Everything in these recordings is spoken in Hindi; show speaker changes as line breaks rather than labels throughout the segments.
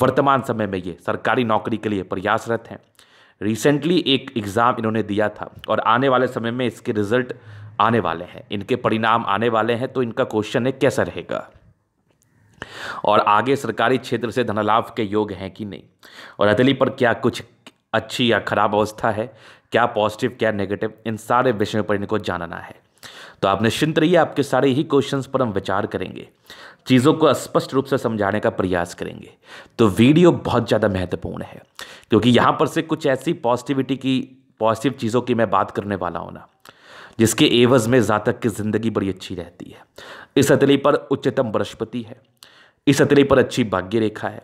वर्तमान समय में ये सरकारी नौकरी के लिए प्रयासरत हैं रिसेंटली एक एग्ज़ाम इन्होंने दिया था और आने वाले समय में इसके रिजल्ट आने वाले हैं इनके परिणाम आने वाले हैं तो इनका क्वेश्चन है कैसा रहेगा और आगे सरकारी क्षेत्र से धनलाभ के योग हैं कि नहीं और अदली पर क्या कुछ अच्छी या खराब अवस्था है क्या पॉजिटिव क्या नेगेटिव इन सारे विषयों पर इनको जानना है तो आप निश्चिंत रहिए आपके सारे ही क्वेश्चंस पर हम विचार करेंगे चीज़ों को स्पष्ट रूप से समझाने का प्रयास करेंगे तो वीडियो बहुत ज़्यादा महत्वपूर्ण है क्योंकि यहाँ पर से कुछ ऐसी पॉजिटिविटी की पॉजिटिव चीज़ों की मैं बात करने वाला हूँ ना जिसके एवज़ में जातक की ज़िंदगी बड़ी अच्छी रहती है इस अतली पर उच्चतम बृहस्पति है इस अतली पर अच्छी भाग्य रेखा है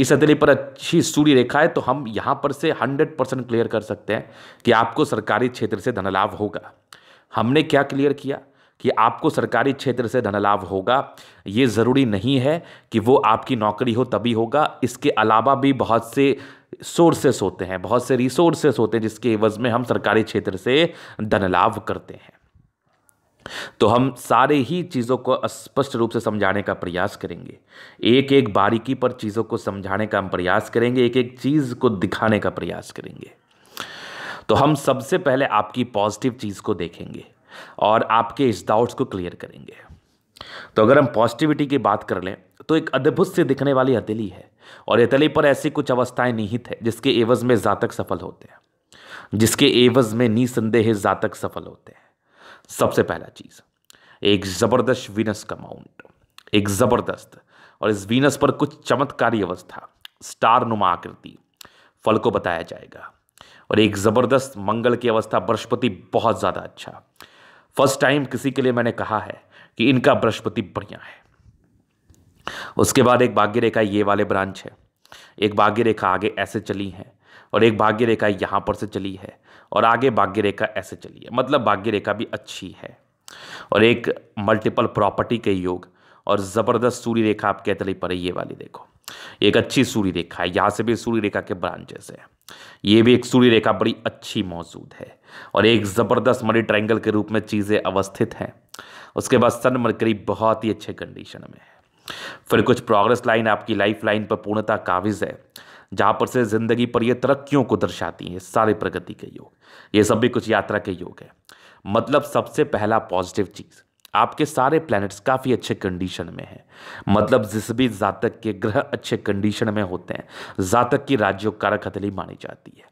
इस अतली पर अच्छी सूर्य रेखा है तो हम यहाँ पर से हंड्रेड क्लियर कर सकते हैं कि आपको सरकारी क्षेत्र से धनलाभ होगा हमने क्या क्लियर किया कि आपको सरकारी क्षेत्र से धनलाभ होगा ये ज़रूरी नहीं है कि वो आपकी नौकरी हो तभी होगा इसके अलावा भी बहुत से सोर्सेस होते हैं बहुत से रिसोर्सेस होते हैं जिसके एवज में हम सरकारी क्षेत्र से धनलाभ करते हैं तो हम सारे ही चीज़ों को स्पष्ट रूप से समझाने का प्रयास करेंगे एक एक बारीकी पर चीज़ों को समझाने का हम प्रयास करेंगे एक एक चीज़ को दिखाने का प्रयास करेंगे तो हम सबसे पहले आपकी पॉजिटिव चीज़ को देखेंगे और आपके इस डाउट्स को क्लियर करेंगे तो अगर हम पॉजिटिविटी की बात कर लें तो एक अद्भुत से दिखने वाली हथेली है और हथेली पर ऐसी कुछ अवस्थाएं निहित है जिसके एवज में जातक सफल होते हैं जिसके एवज में निसंदेह जातक सफल होते हैं सबसे पहला चीज़ एक ज़बरदस्त वीनस का माउंट एक ज़बरदस्त और इस वीनस पर कुछ चमत्कारी अवस्था स्टार नुमा आकृति फल को बताया जाएगा और एक ज़बरदस्त मंगल की अवस्था बृहस्पति बहुत ज़्यादा अच्छा फर्स्ट टाइम किसी के लिए मैंने कहा है कि इनका बृहस्पति बढ़िया है उसके बाद एक भाग्य रेखा ये वाले ब्रांच है एक भाग्य रेखा आगे ऐसे चली है और एक भाग्य रेखा यहाँ पर से चली है और आगे भाग्य रेखा ऐसे चली है मतलब भाग्य रेखा भी अच्छी है और एक मल्टीपल प्रॉपर्टी के योग और ज़बरदस्त सूर्य रेखा आप कहते पर ये वाली देखो एक अच्छी सूर्य रेखा है यहाँ से भी सूर्य रेखा के ब्रांचेस है ये भी एक सूर्य रेखा बड़ी अच्छी मौजूद है और एक ज़बरदस्त मरी ट्रायंगल के रूप में चीज़ें अवस्थित हैं उसके बाद सन मरकरी बहुत ही अच्छे कंडीशन में है फिर कुछ प्रोग्रेस लाइन आपकी लाइफ लाइन पर पूर्णता काबिज है जहां पर से ज़िंदगी पर ये तरक्कियों को दर्शाती है सारे प्रगति के योग ये सब भी कुछ यात्रा के योग है मतलब सबसे पहला पॉजिटिव चीज़ आपके सारे प्लैनेट्स काफ़ी अच्छे कंडीशन में हैं मतलब जिस भी जातक के ग्रह अच्छे कंडीशन में होते हैं जातक की राज्यों कारक हथली मानी जाती है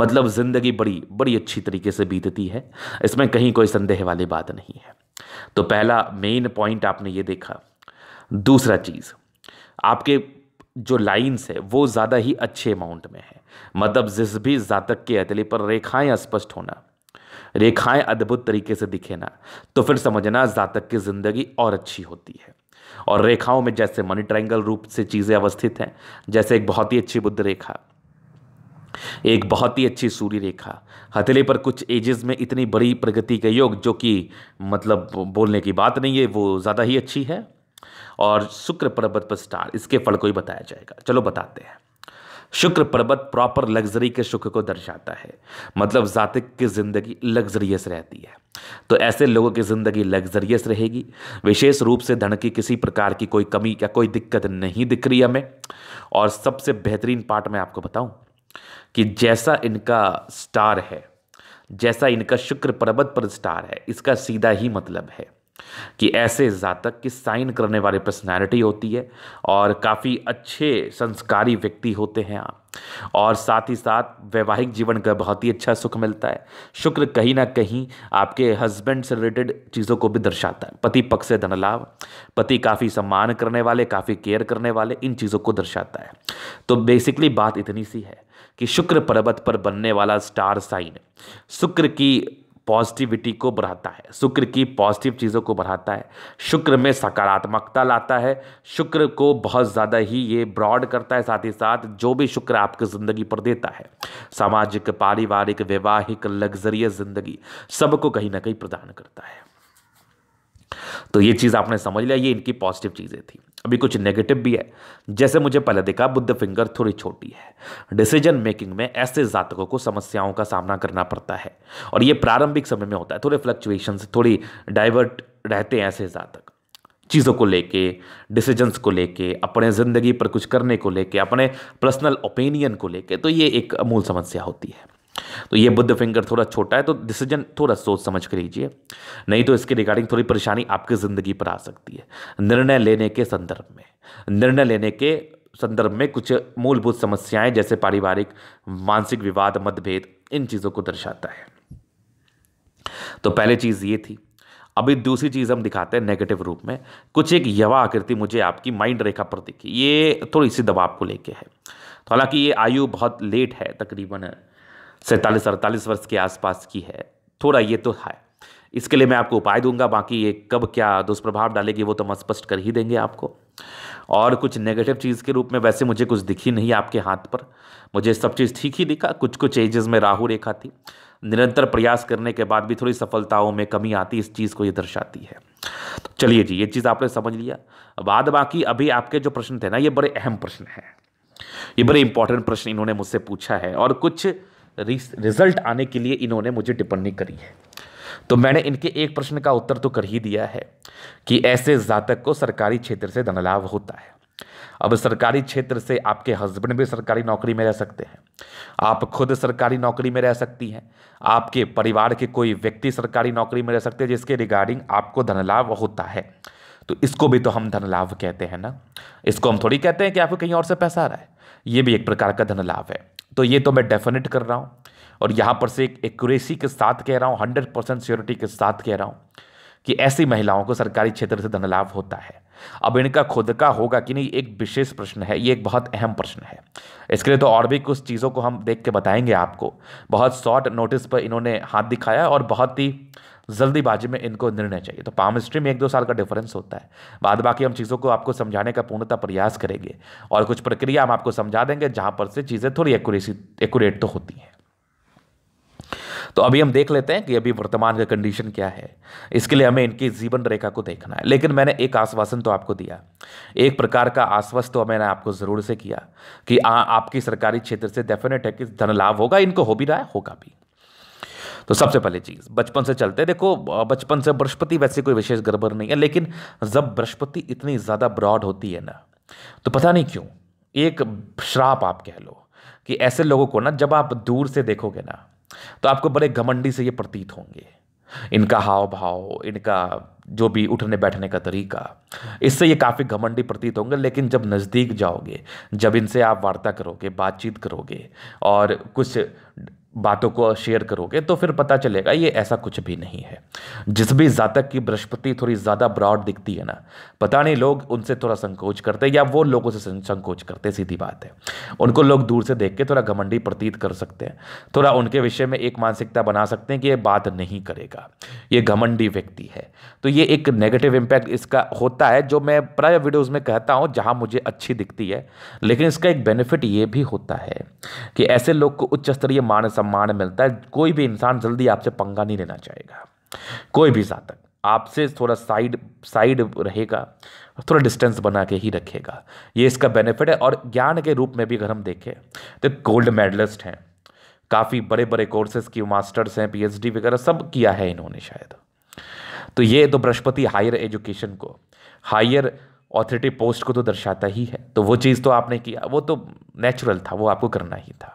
मतलब ज़िंदगी बड़ी बड़ी अच्छी तरीके से बीतती है इसमें कहीं कोई संदेह वाली बात नहीं है तो पहला मेन पॉइंट आपने ये देखा दूसरा चीज़ आपके जो लाइन्स है वो ज़्यादा ही अच्छे अमाउंट में है मतलब जिस भी जातक के अतले पर रेखाएं स्पष्ट होना रेखाएं अद्भुत तरीके से दिखे ना तो फिर समझना जातक की ज़िंदगी और अच्छी होती है और रेखाओं में जैसे मनी ट्रायंगल रूप से चीज़ें अवस्थित हैं जैसे एक बहुत ही अच्छी बुद्ध रेखा एक बहुत ही अच्छी सूर्य रेखा हथेली पर कुछ एजेस में इतनी बड़ी प्रगति के योग जो कि मतलब बोलने की बात नहीं है वो ज़्यादा ही अच्छी है और शुक्र पर्वत पर स्टार इसके फल को ही बताया जाएगा चलो बताते हैं शुक्र पर्वत प्रॉपर लग्जरी के सुख को दर्शाता है मतलब जातिक की ज़िंदगी लग्जरियस रहती है तो ऐसे लोगों की ज़िंदगी लग्जरियस रहेगी विशेष रूप से धन की किसी प्रकार की कोई कमी या कोई दिक्कत नहीं दिख रही हमें और सबसे बेहतरीन पार्ट मैं आपको बताऊं कि जैसा इनका स्टार है जैसा इनका शुक्र पर्वत पर स्टार है इसका सीधा ही मतलब है कि ऐसे जातक की साइन करने वाली पर्सनैलिटी होती है और काफ़ी अच्छे संस्कारी व्यक्ति होते हैं आप और साथ ही साथ वैवाहिक जीवन का बहुत ही अच्छा सुख मिलता है शुक्र कहीं ना कहीं आपके हस्बैंड से रिलेटेड चीज़ों को भी दर्शाता है पति पक्ष से धन लाभ पति काफ़ी सम्मान करने वाले काफ़ी केयर करने वाले इन चीज़ों को दर्शाता है तो बेसिकली बात इतनी सी है कि शुक्र पर्वत पर बनने वाला स्टार साइन शुक्र की पॉजिटिविटी को बढ़ाता है शुक्र की पॉजिटिव चीज़ों को बढ़ाता है शुक्र में सकारात्मकता लाता है शुक्र को बहुत ज़्यादा ही ये ब्रॉड करता है साथ ही साथ जो भी शुक्र आपकी ज़िंदगी पर देता है सामाजिक पारिवारिक वैवाहिक लग्जरियस ज़िंदगी सबको कहीं ना कहीं प्रदान करता है तो ये चीज़ आपने समझ लिया ये इनकी पॉजिटिव चीज़ें थी अभी कुछ नेगेटिव भी है जैसे मुझे पहले देखा बुद्ध फिंगर थोड़ी छोटी है डिसीजन मेकिंग में ऐसे जातकों को समस्याओं का सामना करना पड़ता है और ये प्रारंभिक समय में होता है थोड़े फ्लक्चुएशन थोड़ी डाइवर्ट रहते हैं ऐसे जातक चीज़ों को लेके डिसीजंस को लेके अपने ज़िंदगी पर कुछ करने को लेके अपने पर्सनल ओपिनियन को लेके तो ये एक मूल समस्या होती है तो ये बुद्ध फिंगर थोड़ा छोटा है तो डिसीजन थोड़ा सोच समझ कर लीजिए नहीं तो इसके रिगार्डिंग थोड़ी परेशानी आपकी ज़िंदगी पर आ सकती है निर्णय लेने के संदर्भ में निर्णय लेने के संदर्भ में कुछ मूलभूत समस्याएं जैसे पारिवारिक मानसिक विवाद मतभेद इन चीज़ों को दर्शाता है तो पहले चीज़ ये थी अभी दूसरी चीज़ हम दिखाते हैं नेगेटिव रूप में कुछ एक यवा आकृति मुझे आपकी माइंड रेखा पर दिखी ये थोड़ी सी दबाव को लेके है तो हालांकि ये आयु बहुत लेट है तकरीबन है। सैंतालीस अड़तालीस वर्ष के आसपास की है थोड़ा ये तो है इसके लिए मैं आपको उपाय दूंगा बाकी ये कब क्या दुष्प्रभाव डालेगी वो तो हम स्पष्ट कर ही देंगे आपको और कुछ नेगेटिव चीज़ के रूप में वैसे मुझे कुछ दिखी नहीं आपके हाथ पर मुझे सब चीज़ ठीक ही दिखा कुछ कुछ एजेस में राहु रेखा थी निरंतर प्रयास करने के बाद भी थोड़ी सफलताओं में कमी आती इस चीज़ को ये दर्शाती है तो चलिए जी ये चीज़ आपने समझ लिया बाद बाकी अभी आपके जो प्रश्न थे ना ये बड़े अहम प्रश्न हैं ये बड़े इंपॉर्टेंट प्रश्न इन्होंने मुझसे पूछा है और कुछ रिजल्ट आने के लिए इन्होंने मुझे टिप्पणी करी है तो मैंने इनके एक प्रश्न का उत्तर तो कर ही दिया है कि ऐसे जातक को सरकारी क्षेत्र से धनलाभ होता है अब सरकारी क्षेत्र से आपके हस्बैंड भी सरकारी नौकरी में रह सकते हैं आप खुद सरकारी नौकरी में रह सकती हैं आपके परिवार के कोई व्यक्ति सरकारी नौकरी में रह सकते हैं जिसके रिगार्डिंग आपको धनलाभ होता है तो इसको भी तो हम धनलाभ कहते हैं ना इसको हम थोड़ी कहते हैं कि आपको कहीं और से पैसा आ रहा है ये भी एक प्रकार का धनलाभ है तो ये तो मैं डेफिनेट कर रहा हूँ और यहाँ पर से एक एक्यूरेसी के साथ कह रहा हूँ हंड्रेड परसेंट श्योरिटी के साथ कह रहा हूँ कि ऐसी महिलाओं को सरकारी क्षेत्र से धन लाभ होता है अब इनका खुद का होगा कि नहीं एक विशेष प्रश्न है ये एक बहुत अहम प्रश्न है इसके लिए तो और भी कुछ चीज़ों को हम देख के बताएंगे आपको बहुत शॉर्ट नोटिस पर इन्होंने हाथ दिखाया और बहुत ही जल्दीबाजी में इनको निर्णय चाहिए तो पाम हिस्ट्री में एक दो साल का डिफरेंस होता है बाद बाकी हम चीज़ों को आपको समझाने का पूर्णतः प्रयास करेंगे और कुछ प्रक्रिया हम आपको समझा देंगे जहाँ पर से चीज़ें थोड़ी एक्यूरेसी एक्यूरेट तो होती हैं तो अभी हम देख लेते हैं कि अभी वर्तमान का कंडीशन क्या है इसके लिए हमें इनकी जीवन रेखा को देखना है लेकिन मैंने एक आश्वासन तो आपको दिया एक प्रकार का आश्वस्त तो मैंने आपको ज़रूर से किया कि आ, आपकी सरकारी क्षेत्र से डेफिनेट है कि धन लाभ होगा इनको हो भी रहा है होगा भी तो सबसे पहली चीज़ बचपन से चलते देखो बचपन से बृहस्पति वैसे कोई विशेष गड़बड़ नहीं है लेकिन जब बृहस्पति इतनी ज़्यादा ब्रॉड होती है ना तो पता नहीं क्यों एक श्राप आप कह लो कि ऐसे लोगों को ना जब आप दूर से देखोगे ना तो आपको बड़े घमंडी से ये प्रतीत होंगे इनका हाव भाव इनका जो भी उठने बैठने का तरीका इससे ये काफ़ी घमंडी प्रतीत होंगे लेकिन जब नज़दीक जाओगे जब इनसे आप वार्ता करोगे बातचीत करोगे और कुछ बातों को शेयर करोगे तो फिर पता चलेगा ये ऐसा कुछ भी नहीं है जिस भी जातक की बृहस्पति थोड़ी ज़्यादा ब्रॉड दिखती है ना पता नहीं लोग उनसे थोड़ा संकोच करते या वो लोगों से संकोच करते सीधी बात है उनको लोग दूर से देख के थोड़ा घमंडी प्रतीत कर सकते हैं थोड़ा उनके विषय में एक मानसिकता बना सकते हैं कि ये बात नहीं करेगा ये घमंडी व्यक्ति है तो ये एक नेगेटिव इम्पैक्ट इसका होता है जो मैं प्राय वीडियोज़ में कहता हूँ जहाँ मुझे अच्छी दिखती है लेकिन इसका एक बेनिफिट ये भी होता है कि ऐसे लोग को उच्च स्तरीय मान सम्मान सम्मान मिलता है कोई भी इंसान जल्दी आपसे पंगा नहीं लेना चाहेगा कोई भी साधक आपसे थोड़ा साइड साइड रहेगा थोड़ा डिस्टेंस बना के ही रखेगा ये इसका बेनिफिट है और ज्ञान के रूप में भी अगर हम देखें तो गोल्ड मेडलिस्ट हैं काफ़ी बड़े बड़े कोर्सेज की मास्टर्स हैं पीएचडी वगैरह सब किया है इन्होंने शायद तो ये तो बृहस्पति हायर एजुकेशन को हायर ऑथोरिटी पोस्ट को तो दर्शाता ही है तो वो चीज़ तो आपने किया वो तो नेचुरल था वो आपको करना ही था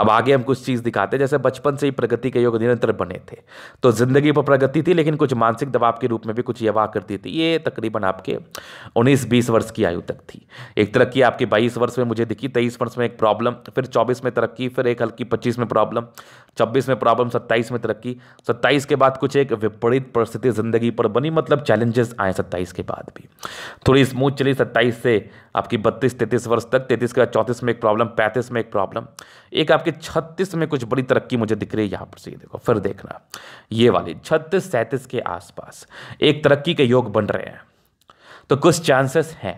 अब आगे हम कुछ चीज़ दिखाते हैं जैसे बचपन से ही प्रगति के योग निरंतर बने थे तो ज़िंदगी पर प्रगति थी लेकिन कुछ मानसिक दबाव के रूप में भी कुछ यवा करती थी ये तकरीबन आपके उन्नीस बीस वर्ष की आयु तक थी एक तरक्की आपके बाईस वर्ष में मुझे दिखी तेईस वर्ष में एक प्रॉब्लम फिर चौबीस में तरक्की फिर एक हल्की पच्चीस में प्रॉब्लम छब्बीस में प्रॉब्लम सत्ताईस में तरक्की सत्ताईस के बाद कुछ एक विपरीत परिस्थिति ज़िंदगी पर बनी मतलब चैलेंजेस आए सत्ताईस के बाद भी थोड़ी स्मूथ चली सत्ताईस से आपकी बत्तीस तैंतीस वर्ष तक तैंतीस के बाद चौंतीस में एक प्रॉब्लम पैंतीस में एक प्रॉब्लम एक आपकी कि छत्तीस में कुछ बड़ी तरक्की मुझे दिख रही है यहाँ पर से देखो फिर देखना ये वाली छत्तीस सैंतीस के आसपास एक तरक्की के योग बन रहे हैं तो कुछ चांसेस हैं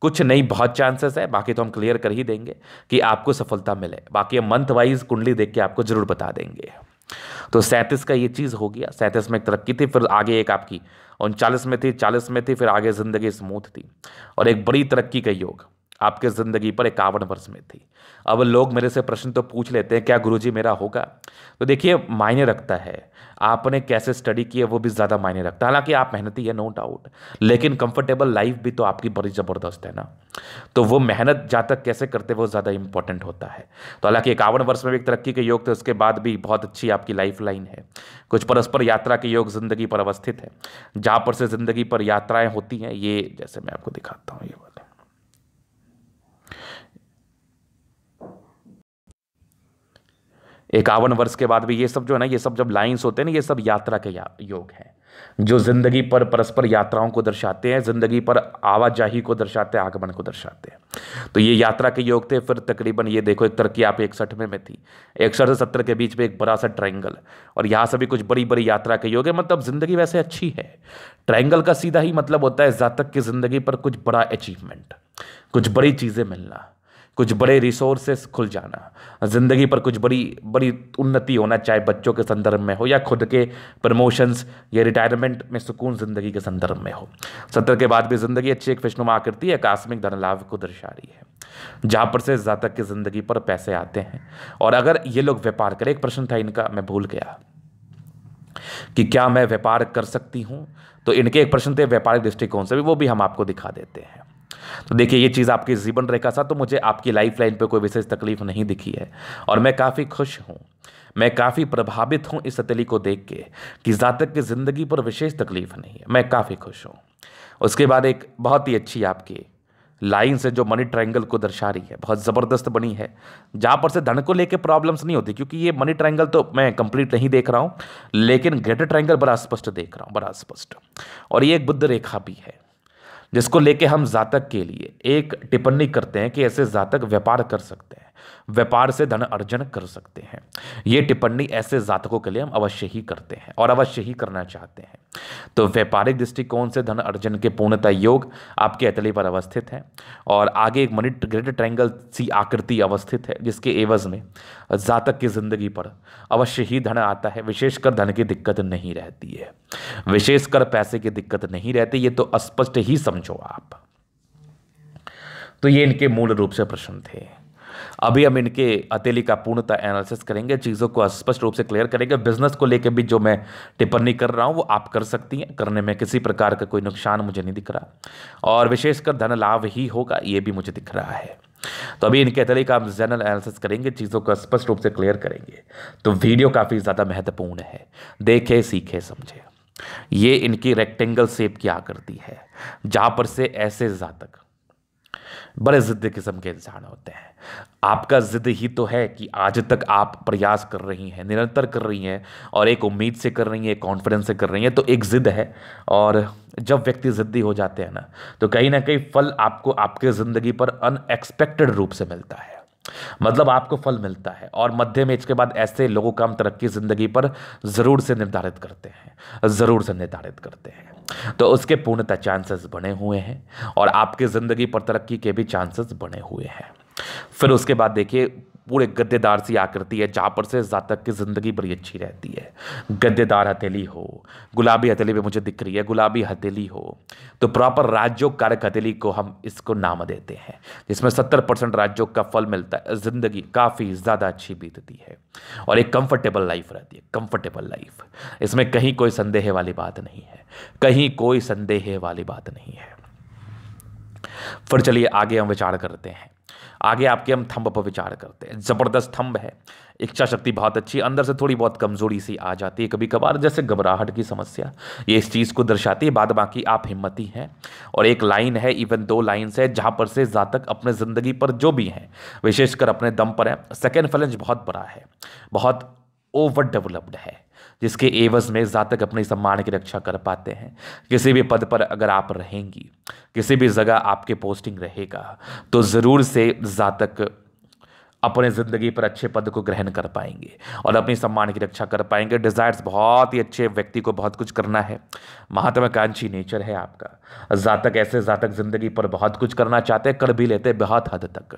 कुछ नहीं बहुत चांसेस है बाकी तो हम क्लियर कर ही देंगे कि आपको सफलता मिले बाकी हम मंथ वाइज कुंडली देख के आपको जरूर बता देंगे तो सैंतीस का ये चीज़ हो गया सैंतीस में एक तरक्की थी फिर आगे एक आपकी उनचालीस में थी चालीस में थी फिर आगे ज़िंदगी स्मूथ थी और एक बड़ी तरक्की का योग आपके ज़िंदगी पर इक्यावन वर्ष में थी अब लोग मेरे से प्रश्न तो पूछ लेते हैं क्या गुरुजी मेरा होगा तो देखिए मायने रखता है आपने कैसे स्टडी किया वो भी ज़्यादा मायने रखता है हालांकि आप मेहनती है नो डाउट लेकिन कंफर्टेबल लाइफ भी तो आपकी बड़ी ज़बरदस्त है ना तो वो मेहनत जहाँ तक कैसे करते वो ज़्यादा इंपॉर्टेंट होता है तो हालांकि इक्यावन वर्ष में भी एक तरक्की के योग थे उसके बाद भी बहुत अच्छी आपकी लाइफ लाइन है कुछ परस्पर यात्रा के योग ज़िंदगी पर अवस्थित है जहाँ पर से ज़िंदगी पर यात्राएँ होती हैं ये जैसे मैं आपको दिखाता हूँ ये इक्यावन वर्ष के बाद भी ये सब जो है ना ये सब जब लाइन्स होते हैं ना ये सब यात्रा के या, योग हैं जो जिंदगी पर परस्पर यात्राओं को दर्शाते हैं जिंदगी पर आवाजाही को दर्शाते हैं आगमन को दर्शाते हैं तो ये यात्रा के योग थे फिर तकरीबन ये देखो एक तरक्की आप इकसठ में, में थी इकसठ से सत्तर के बीच में एक बड़ा सा ट्रायंगल और यहाँ से भी कुछ बड़ी बड़ी यात्रा के योग है मतलब ज़िंदगी वैसे अच्छी है ट्रायंगल का सीधा ही मतलब होता है जातक की ज़िंदगी पर कुछ बड़ा अचीवमेंट कुछ बड़ी चीज़ें मिलना कुछ बड़े रिसोर्सेस खुल जाना ज़िंदगी पर कुछ बड़ी बड़ी उन्नति होना चाहे बच्चों के संदर्भ में हो या खुद के प्रमोशंस या रिटायरमेंट में सुकून ज़िंदगी के संदर्भ में हो सत्र के बाद भी ज़िंदगी अच्छी एक विष्णुमा आकृति आकस्मिक लाभ को दर्शा रही है जहाँ पर से जातक की ज़िंदगी पर पैसे आते हैं और अगर ये लोग व्यापार करें एक प्रश्न था इनका मैं भूल गया कि क्या मैं व्यापार कर सकती हूँ तो इनके एक प्रश्न थे व्यापारिक दृष्टिकोण से भी वो भी हम आपको दिखा देते हैं तो देखिए ये चीज़ आपके जीवन रेखा सा तो मुझे आपकी लाइफ लाइन पर कोई विशेष तकलीफ नहीं दिखी है और मैं काफ़ी खुश हूँ मैं काफ़ी प्रभावित हूँ इस सतली को देख के कि जातक की ज़िंदगी पर विशेष तकलीफ नहीं है मैं काफ़ी खुश हूँ उसके बाद एक बहुत ही अच्छी आपकी लाइन से जो मनी ट्रायंगल को दर्शा रही है बहुत ज़बरदस्त बनी है जहाँ पर से धन को लेके प्रॉब्लम्स नहीं होती क्योंकि ये मनी ट्रायंगल तो मैं कंप्लीट नहीं देख रहा हूँ लेकिन ग्रेटर ट्रायंगल बड़ा स्पष्ट देख रहा हूँ बड़ा स्पष्ट और ये एक बुद्ध रेखा भी है जिसको लेके हम जातक के लिए एक टिप्पणी करते हैं कि ऐसे जातक व्यापार कर सकते हैं व्यापार से धन अर्जन कर सकते हैं ये टिप्पणी ऐसे जातकों के लिए हम अवश्य ही करते हैं और अवश्य ही करना चाहते हैं तो व्यापारिक दृष्टिकोण से धन अर्जन के पूर्णता योग आपके अतली पर अवस्थित है और आगे एक मनी ग्रेट ट्रैंगल सी आकृति अवस्थित है जिसके एवज में जातक की जिंदगी पर अवश्य ही धन आता है विशेषकर धन की दिक्कत नहीं रहती है विशेषकर पैसे की दिक्कत नहीं रहती ये तो स्पष्ट ही समझो आप तो ये इनके मूल रूप से प्रश्न थे अभी हम इनके अतेली का पूर्णतः एनालिसिस करेंगे चीज़ों को स्पष्ट रूप से क्लियर करेंगे बिजनेस को लेकर भी जो मैं टिप्पणी कर रहा हूँ वो आप कर सकती हैं करने में किसी प्रकार का कोई नुकसान मुझे नहीं दिख रहा और विशेषकर धन लाभ ही होगा ये भी मुझे दिख रहा है तो अभी इनके अतली का हम जनरल एनालिसिस करेंगे चीज़ों को स्पष्ट रूप से क्लियर करेंगे तो वीडियो काफ़ी ज़्यादा महत्वपूर्ण है देखे सीखे समझे ये इनकी रेक्टेंगल शेप की आकृति है जहाँ पर से ऐसे जातक बड़े ज़िद्द किस्म के इंसान होते हैं आपका ज़िद ही तो है कि आज तक आप प्रयास कर रही हैं निरंतर कर रही हैं और एक उम्मीद से कर रही हैं कॉन्फिडेंस से कर रही हैं तो एक ज़िद है और जब व्यक्ति ज़िद्दी हो जाते हैं ना तो कहीं ना कहीं फल आपको आपके ज़िंदगी पर अनएक्सपेक्टेड रूप से मिलता है मतलब आपको फल मिलता है और मध्यम एज के बाद ऐसे लोगों का हम तरक्की ज़िंदगी पर ज़रूर से निर्धारित करते हैं ज़रूर से निर्धारित करते हैं तो उसके पूर्णतः चांसेस बने हुए हैं और आपकी ज़िंदगी पर तरक्की के भी चांसेस बने हुए हैं फिर उसके बाद देखिए पूरे गद्देदार सी आकृति है जहाँ पर से जातक की ज़िंदगी बड़ी अच्छी रहती है गद्देदार हथेली हो गुलाबी हथेली भी मुझे दिख रही है गुलाबी हथेली हो तो प्रॉपर राज्योग कारक हथेली को हम इसको नाम देते हैं जिसमें सत्तर परसेंट राज्योग का फल मिलता है ज़िंदगी काफ़ी ज़्यादा अच्छी बीतती है और एक कंफर्टेबल लाइफ रहती है कंफर्टेबल लाइफ इसमें कहीं कोई संदेह वाली बात नहीं है कहीं कोई संदेह वाली बात नहीं है फिर चलिए आगे हम विचार करते हैं आगे आपके हम थंब पर विचार करते हैं ज़बरदस्त थंब है इच्छा शक्ति बहुत अच्छी अंदर से थोड़ी बहुत कमज़ोरी सी आ जाती है कभी कभार जैसे घबराहट की समस्या ये इस चीज़ को दर्शाती है बाद बाकी आप हिम्मती हैं और एक लाइन है इवन दो लाइन्स है जहाँ पर से जातक अपने ज़िंदगी पर जो भी हैं विशेषकर अपने दम पर हैं सेकेंड फैलेंज बहुत बड़ा है बहुत ओवर डेवलप्ड है जिसके एवज में जातक अपने सम्मान की रक्षा कर पाते हैं किसी भी पद पर अगर आप रहेंगी किसी भी जगह आपके पोस्टिंग रहेगा तो ज़रूर से जातक अपने ज़िंदगी पर अच्छे पद को ग्रहण कर पाएंगे और अपनी सम्मान की रक्षा कर पाएंगे डिज़ायर्स बहुत ही अच्छे व्यक्ति को बहुत कुछ करना है महात्माकांक्षी नेचर है आपका जातक ऐसे जातक ज़िंदगी पर बहुत कुछ करना चाहते हैं कर भी लेते हैं बहुत हद तक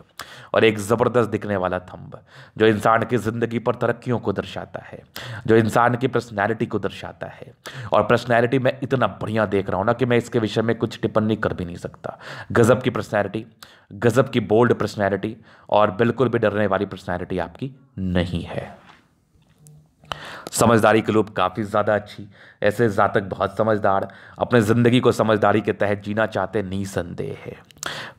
और एक ज़बरदस्त दिखने वाला थम्ब जो इंसान की ज़िंदगी पर तरक्कियों को दर्शाता है जो इंसान की पर्सनैलिटी को दर्शाता है और पर्सनैलिटी मैं इतना बढ़िया देख रहा हूँ ना कि मैं इसके विषय में कुछ टिप्पणी कर भी नहीं सकता गज़ब की पर्सनैलिटी गज़ब की बोल्ड पर्सनैलिटी और बिल्कुल भी डरने वाली पर्सनैलिटी आपकी नहीं है समझदारी के लोग काफ़ी ज़्यादा अच्छी ऐसे जातक बहुत समझदार अपने ज़िंदगी को समझदारी के तहत जीना चाहते निसंदेह है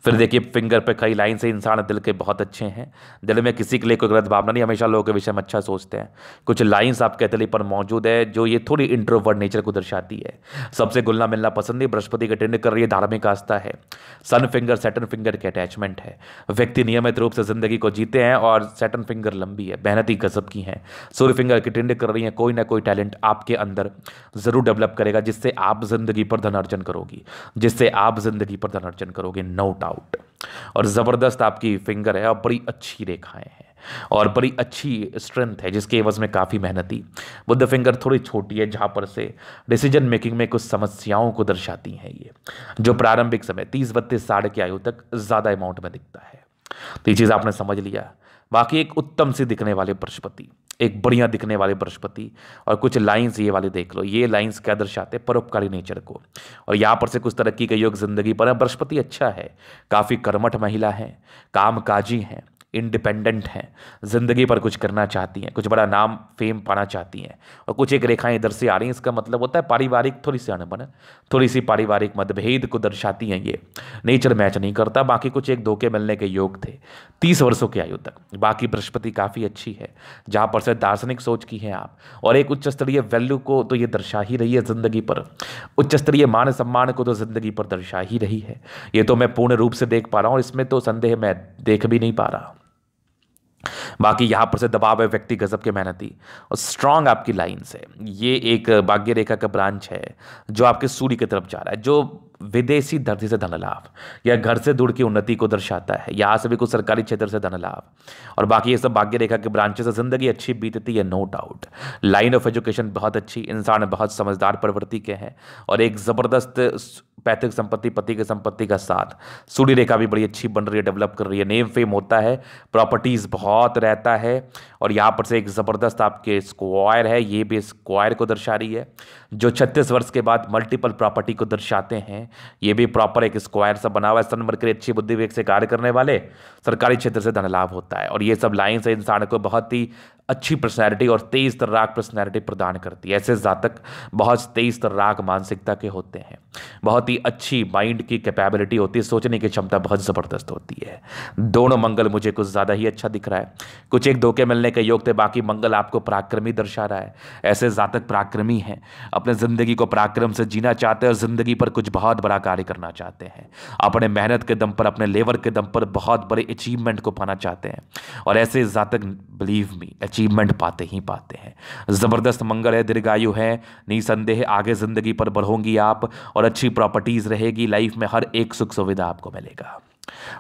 फिर देखिए फिंगर पे कई लाइन से इंसान दिल के बहुत अच्छे हैं दिल में किसी के लिए कोई गलत भावना नहीं हमेशा लोगों के विषय में अच्छा सोचते हैं कुछ लाइन्स आपके दिल पर मौजूद है जो ये थोड़ी इंट्रोवर्ट नेचर को दर्शाती है सबसे गुलना मिलना पसंद नहीं बृहस्पति के टेंड कर रही है धार्मिक आस्था है सन फिंगर सेटन फिंगर के अटैचमेंट है व्यक्ति नियमित रूप से ज़िंदगी को जीते हैं और सेटन फिंगर लंबी है मेहनती गजब की हैं सूर्य फिंगर की टेंड कर रही है कोई ना कोई टैलेंट आपके अंदर ज़रूर डेवलप करेगा जिससे आप ज़िंदगी पर धन अर्जन करोगी जिससे आप ज़िंदगी पर धन अर्जन करोगे नो डाउट और ज़बरदस्त आपकी फिंगर है और बड़ी अच्छी रेखाएं हैं और बड़ी अच्छी स्ट्रेंथ है जिसके एवज में काफ़ी मेहनती बुद्ध फिंगर थोड़ी छोटी है जहाँ पर से डिसीजन मेकिंग में कुछ समस्याओं को दर्शाती हैं ये जो प्रारंभिक समय तीस बत्तीस साढ़े की आयु तक ज़्यादा अमाउंट में दिखता है तो ये चीज़ आपने समझ लिया बाकी एक उत्तम सी दिखने वाले बृहस्पति एक बढ़िया दिखने वाले बृहस्पति और कुछ लाइंस ये वाले देख लो ये लाइंस क्या दर्शाते हैं परोपकारी नेचर को और यहाँ पर से कुछ तरक्की का योग जिंदगी पर है बृहस्पति अच्छा है काफ़ी कर्मठ महिला है कामकाजी हैं इंडिपेंडेंट हैं ज़िंदगी पर कुछ करना चाहती हैं कुछ बड़ा नाम फेम पाना चाहती हैं और कुछ एक रेखाएं इधर से आ रही हैं इसका मतलब होता है पारिवारिक थोड़ी सी अनबन थोड़ी सी पारिवारिक मतभेद को दर्शाती हैं ये नेचर मैच नहीं करता बाकी कुछ एक धोखे मिलने के योग थे तीस वर्षों की आयु तक बाकी बृहस्पति काफ़ी अच्छी है जहाँ पर से दार्शनिक सोच की है आप और एक उच्च स्तरीय वैल्यू को तो ये दर्शा ही रही है ज़िंदगी पर उच्च स्तरीय मान सम्मान को तो ज़िंदगी पर दर्शा ही रही है ये तो मैं पूर्ण रूप से देख पा रहा हूँ और इसमें तो संदेह मैं देख भी नहीं पा रहा हूँ बाकी यहाँ पर से दबाव है व्यक्ति गजब के मेहनती और स्ट्रांग आपकी लाइन है ये एक भाग्य रेखा का ब्रांच है जो आपके सूर्य की तरफ जा रहा है जो विदेशी धरती से धन लाभ या घर से दूर की उन्नति को दर्शाता है यहाँ से भी कुछ सरकारी क्षेत्र से धन लाभ और बाकी ये सब भाग्य रेखा के ब्रांचेस से जिंदगी अच्छी बीतती है no doubt line of education बहुत अच्छी इंसान बहुत समझदार प्रवृत्ति के हैं और एक ज़बरदस्त पैतृक संपत्ति पति के संपत्ति का साथ सूर्य रेखा भी बड़ी अच्छी बन रही है डेवलप कर रही है नेम फेम होता है प्रॉपर्टीज़ बहुत रहता है और यहाँ पर से एक ज़बरदस्त आपके स्क्वायर है ये भी स्क्वायर को दर्शा रही है जो छत्तीस वर्ष के बाद मल्टीपल प्रॉपर्टी को दर्शाते हैं ये भी प्रॉपर एक स्क्वायर सा बना हुआ है सन के अच्छी बुद्धि विवेक से कार्य करने वाले सरकारी क्षेत्र से धन लाभ होता है और ये सब लाइन से इंसान को बहुत ही अच्छी पर्सनैलिटी और तेज तर्राक पर्सनैलिटी प्रदान करती है ऐसे जातक बहुत तेज तर्राक मानसिकता के होते हैं बहुत ही अच्छी माइंड की कैपेबिलिटी होती है सोचने की क्षमता बहुत ज़बरदस्त होती है दोनों मंगल मुझे कुछ ज़्यादा ही अच्छा दिख रहा है कुछ एक धोखे मिलने के योग थे बाकी मंगल आपको पराक्रमी दर्शा रहा है ऐसे जातक पराक्रमी हैं अपने ज़िंदगी को पराक्रम से जीना चाहते हैं और ज़िंदगी पर कुछ बहुत बड़ा कार्य करना चाहते हैं अपने मेहनत के दम पर अपने लेवर के दम पर बहुत बड़े अचीवमेंट को पाना चाहते हैं और ऐसे जातक बिलीव मी अचीवमेंट पाते ही पाते हैं ज़बरदस्त मंगल है दीर्घायु है निसंदेह आगे ज़िंदगी पर बढ़ोगी आप और अच्छी प्रॉपर्टीज़ रहेगी लाइफ में हर एक सुख सुविधा आपको मिलेगा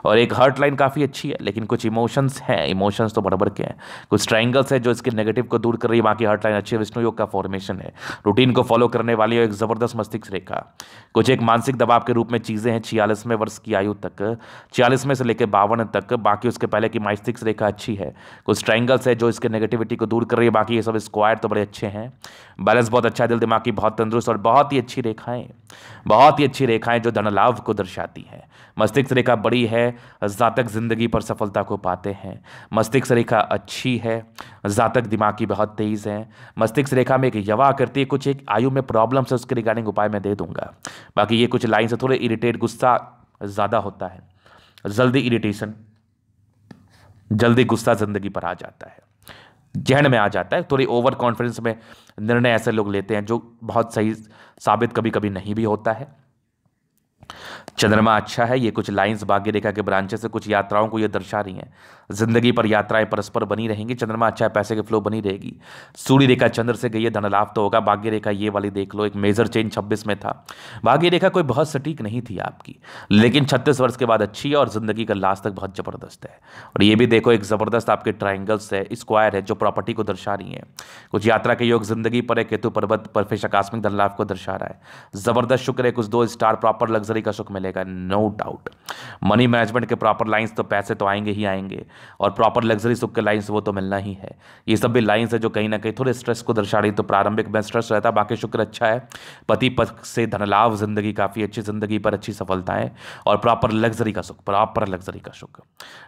और एक हर्ट लाइन काफ़ी अच्छी है लेकिन कुछ इमोशंस हैं इमोशंस तो बराबर के हैं कुछ ट्राइंगल्स हैं जो इसके नेगेटिव को दूर कर रही है बाकी हर्ट लाइन अच्छी है विष्णु योग का फॉर्मेशन है रूटीन को फॉलो करने वाली एक ज़बरदस्त मस्तिष्क रेखा कुछ एक मानसिक दबाव के रूप में चीज़ें हैं छियालीसवें वर्ष की आयु तक छियालीसवें से लेकर बावन तक बाकी उसके पहले की मास्तिक्स रेखा अच्छी है कुछ ट्राइंगल्स है जो इसके नेगेटिविटी को दूर कर रही है बाकी ये सब स्क्वायर तो बड़े अच्छे हैं बैलेंस बहुत अच्छा है दिल दिमाग की बहुत तंदुरुस्त और बहुत ही अच्छी रेखाएँ बहुत ही अच्छी रेखाएँ जो धन लाभ को दर्शाती हैं मस्तिष्क रेखा बड़ी बड़ी है जातक ज़िंदगी पर सफलता को पाते हैं मस्तिष्क रेखा अच्छी है जातक दिमाग की बहुत तेज़ है मस्तिष्क रेखा में एक यवा करती है कुछ एक आयु में प्रॉब्लम्स है उसके रिगार्डिंग उपाय मैं दे दूंगा बाकी ये कुछ लाइन से थोड़े इरीटेट गुस्सा ज़्यादा होता है जल्दी इरीटेशन जल्दी गुस्सा ज़िंदगी पर आ जाता है जहन में आ जाता है थोड़ी ओवर कॉन्फिडेंस में निर्णय ऐसे लोग लेते हैं जो बहुत सही साबित कभी कभी नहीं भी होता है चंद्रमा अच्छा है ये कुछ लाइंस भाग्य रेखा के ब्रांचेस से कुछ यात्राओं को ये दर्शा रही हैं जिंदगी पर यात्राएं परस्पर बनी रहेंगी चंद्रमा अच्छा है पैसे की फ्लो बनी रहेगी सूर्य रेखा चंद्र से गई है धन लाभ तो होगा भाग्य रेखा ये वाली देख लो एक मेजर चेंज छब्बीस में था भाग्य रेखा कोई बहुत सटीक नहीं थी आपकी लेकिन छत्तीस वर्ष के बाद अच्छी है और ज़िंदगी का लास्ट तक बहुत ज़बरदस्त है और ये भी देखो एक ज़बरदस्त आपके ट्राइंगल्स है स्क्वायर है जो प्रॉपर्टी को दर्शा रही है कुछ यात्रा के योग ज़िंदगी पर एक केतु पर्वत फिर आकस्मिक धन लाभ को दर्शा रहा है ज़बरदस्त शुक्र है कुछ दो स्टार प्रॉपर लग्जरी का सुख मिलेगा नो डाउट मनी मैनेजमेंट के प्रॉपर लाइन्स तो पैसे तो आएंगे ही आएंगे और प्रॉपर लग्जरी सुख के लाइन्स वो तो मिलना ही है ये सब भी लाइन्स है जो कहीं ना कहीं थोड़े स्ट्रेस को दर्शा रही तो प्रारंभिक में स्ट्रेस रहता है बाकी शुक्र अच्छा है पति पद से धनलाभ जिंदगी काफ़ी अच्छी जिंदगी पर अच्छी सफलताएं और प्रॉपर लग्जरी का सुख प्रॉपर लग्जरी का सुख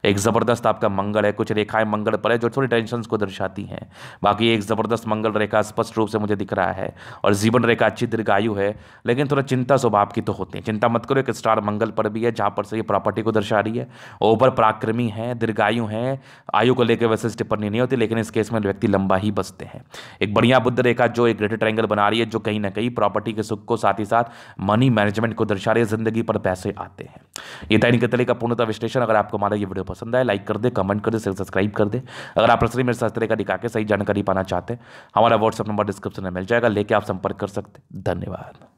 एक ज़बरदस्त आपका मंगल है कुछ रेखाएं मंगल पर है जो थोड़ी टेंशन को दर्शाती हैं बाकी एक ज़बरदस्त मंगल रेखा स्पष्ट रूप से मुझे दिख रहा है और जीवन रेखा अच्छी दीर्घायु है लेकिन थोड़ा चिंता स्वभाव की तो होती है चिंता मत करो एक स्टार मंगल पर भी है जहाँ पर से ये प्रॉपर्टी को दर्शा रही है ओवर पराक्रमी है दीर्घायु आयु हैं आयु को लेकर वैसे टिप्पणी नहीं होती लेकिन इस केस में व्यक्ति लंबा ही बसते हैं एक बढ़िया बुद्ध रेखा जो एक ग्रेटर ट्रैंगल बना रही है जो कहीं ना कहीं प्रॉपर्टी के सुख को साथ ही साथ मनी मैनेजमेंट को दर्शा रही है जिंदगी पर पैसे आते हैं ये तैनिक तले का पूर्णता विश्लेषण अगर आपको हमारा ये वीडियो पसंद आए लाइक कर दे कमेंट कर दे सब्सक्राइब कर दे अगर आप रसरी मेरे साथ का दिखा के सही जानकारी पाना चाहते हैं हमारा व्हाट्सअप नंबर डिस्क्रिप्शन में मिल जाएगा लेके आप संपर्क कर सकते धन्यवाद